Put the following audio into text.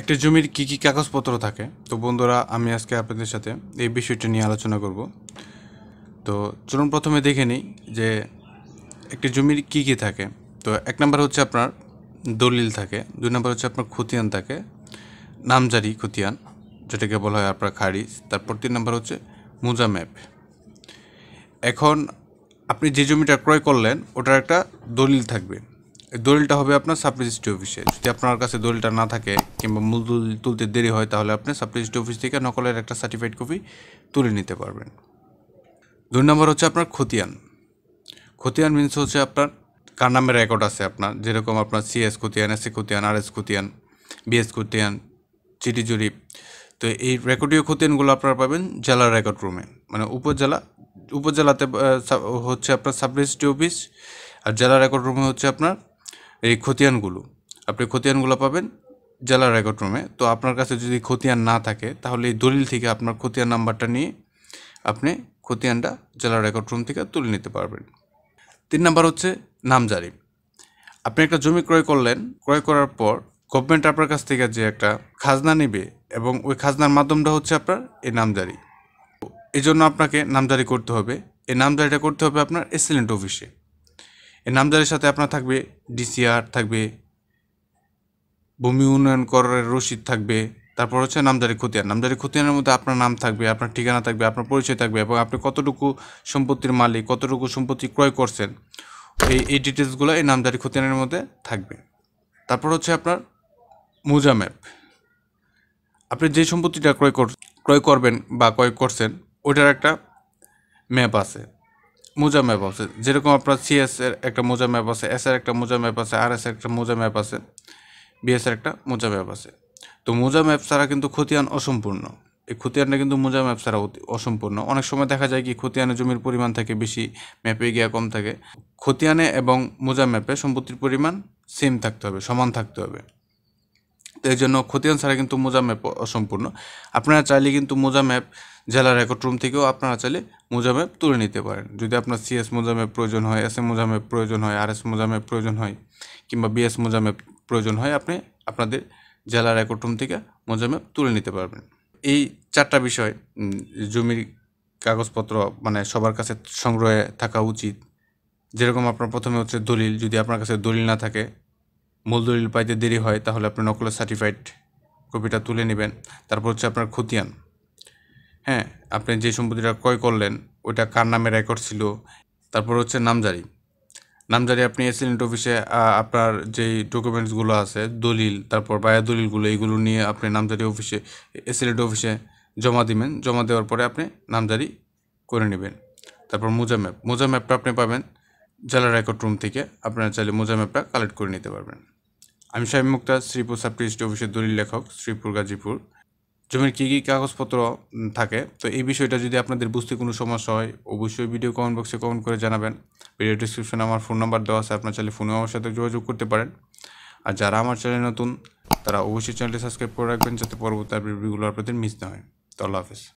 একটা জমির কী কী কাগজপত্র থাকে তো বন্ধুরা আমি আজকে আপনাদের সাথে এই বিষয়টা নিয়ে আলোচনা করব তো চলুন প্রথমে দেখে নিই যে একটি জমির কী কী থাকে তো এক নম্বর হচ্ছে আপনার দলিল থাকে দুই নম্বর হচ্ছে আপনার খতিয়ান থাকে নামজারি খতিয়ান যেটাকে বলা হয় আপনার খারিজ তারপর তিন নম্বর হচ্ছে মুজা ম্যাপ এখন আপনি যে জমিটা ক্রয় করলেন ওটার একটা দলিল থাকবে দলিলটা হবে আপনার সাব রেজিস্ট্রি অফিসে যদি আপনার কাছে দলিলটা না থাকে কিংবা মূল দলিল তুলতে দেরি হয় তাহলে আপনি সাব রেজিস্ট্রি অফিস থেকে নকলের একটা সার্টিফাইড কপি তুলে নিতে পারবেন দুই নম্বর হচ্ছে আপনার খতিয়ান খতিয়ান মিনস হচ্ছে আপনার কার নামে রেকর্ড আছে আপনার যেরকম আপনার সিএস খতিয়ান এস খতিয়ান আর এস খতিয়ান বিএস খতিয়ান চিটি জরিপ তো এই রেকর্ডীয় খতিয়ানগুলো আপনারা পাবেন জেলার রেকর্ড রুমে মানে উপজেলা উপজেলাতে হচ্ছে আপনার সাব রেজিস্ট্রি অফিস আর জেলা রেকর্ড রুমে হচ্ছে আপনার এই খতিয়ানগুলো আপনি খতিয়ানগুলো পাবেন জেলা রেকর্ড রুমে তো আপনার কাছে যদি খতিয়ান না থাকে তাহলে এই দলিল থেকে আপনার খতিয়ান নাম্বারটা নিয়ে আপনি খতিয়ানটা জেলা রেকর্ড রুম থেকে তুলে নিতে পারবেন তিন নাম্বার হচ্ছে নামজারি আপনি একটা জমি ক্রয় করলেন ক্রয় করার পর গভর্নমেন্ট আপনার কাছ থেকে যে একটা খাজনা নেবে এবং ওই খাজনার মাধ্যমটা হচ্ছে আপনার এই নামজারি এই জন্য আপনাকে নামজারি করতে হবে এই নামজারিটা করতে হবে আপনার এসিলেন্ট অফিসে এই নামজারির সাথে আপনার থাকবে ডিসিআর থাকবে ভূমি উন্নয়ন করের রসিদ থাকবে তারপর হচ্ছে নামজারি খতিয়ান নামজারি খতিয়ানের মধ্যে আপনার নাম থাকবে আপনার ঠিকানা থাকবে আপনার পরিচয় থাকবে এবং আপনি কতটুকু সম্পত্তির মালিক কতটুকু সম্পত্তি ক্রয় করছেন এই এই ডিটেলসগুলো এই নামজারি খতিয়ানের মধ্যে থাকবে তারপর হচ্ছে আপনার মোজা ম্যাপ আপনি যে সম্পত্তিটা ক্রয় কর ক্রয় করবেন বা ক্রয় করছেন ওইটার একটা ম্যাপ আছে মোজা ম্যাপ আছে যেরকম আপনার সিএস এর একটা মোজা ম্যাপ আছে এস এর একটা মোজা ম্যাপ আছে আর এস এর একটা মোজা ম্যাপ আছে বিএস এর একটা মোজা ম্যাপ আছে তো মোজা ম্যাপ ছাড়া কিন্তু খতিয়ান অসম্পূর্ণ এই খতিয়ানটা কিন্তু মোজা ম্যাপ ছাড়া অসম্পূর্ণ অনেক সময় দেখা যায় কি খতিয়ানে জমির পরিমাণ থাকে বেশি ম্যাপে গিয়া কম থাকে খতিয়ানে এবং মোজা ম্যাপে সম্পত্তির পরিমাণ সেম থাকতে হবে সমান থাকতে হবে এই জন্য খতিয়ান ছাড়া কিন্তু মোজা ম্যাপ অসম্পূর্ণ আপনারা চাইলে কিন্তু মোজা ম্যাপ জেলার রেকর্ড রুম থেকেও আপনারা চাইলে মোজা ম্যাপ তুলে নিতে পারেন যদি আপনার সিএস মোজা ম্যাপ প্রয়োজন হয় এস এম মোজা ম্যাপ প্রয়োজন হয় আর এস মোজা ম্যাপ প্রয়োজন হয় কিংবা বিএস মোজা ম্যাপ প্রয়োজন হয় আপনি আপনাদের জেলার রেকর্ড রুম থেকে মোজা ম্যাপ তুলে নিতে পারবেন এই চারটা বিষয় জমির কাগজপত্র মানে সবার কাছে সংগ্রহে থাকা উচিত যেরকম আপনার প্রথমে হচ্ছে দলিল যদি আপনার কাছে দলিল না থাকে মূল দলিল পাইতে দেরি হয় তাহলে আপনি নকল সার্টিফাইড কপিটা তুলে নেবেন তারপর হচ্ছে আপনার খতিয়ান হ্যাঁ আপনি যে সম্পত্তিটা ক্রয় করলেন ওইটা কার নামে রেকর্ড ছিল তারপর হচ্ছে নামজারি নামজারি আপনি এসিডেন্ট অফিসে আপনার যেই ডকুমেন্টসগুলো আছে দলিল তারপর বায়া দলিলগুলো এইগুলো নিয়ে আপনি নামজারি অফিসে এসিডেন্ট অফিসে জমা দিবেন জমা দেওয়ার পরে আপনি নামজারি করে নেবেন তারপর মোজা ম্যাপ মোজা ম্যাপটা আপনি পাবেন জেলা রেকর্ড রুম থেকে আপনারা চাইলে মোজা ম্যাপটা কালেক্ট করে নিতে পারবেন আমি সাহেব মুক্তা শ্রীপুর সাব রেজিস্ট্রি অফিসের দলিল লেখক শ্রীপুর গাজীপুর জমির কী কী কাগজপত্র থাকে তো এই বিষয়টা যদি আপনাদের বুঝতে কোনো সমস্যা হয় অবশ্যই ভিডিও কমেন্ট বক্সে কমেন্ট করে জানাবেন ভিডিও ডিসক্রিপশনে আমার ফোন নাম্বার দেওয়া আছে আপনার চাইলে ফোনে আমার সাথে যোগাযোগ করতে পারেন আর যারা আমার চ্যানেলে নতুন তারা অবশ্যই চ্যানেলটি সাবস্ক্রাইব করে রাখবেন যাতে পরবর্তী ভিডিওগুলো আপনাদের মিস না হয় তো আল্লাহ হাফেজ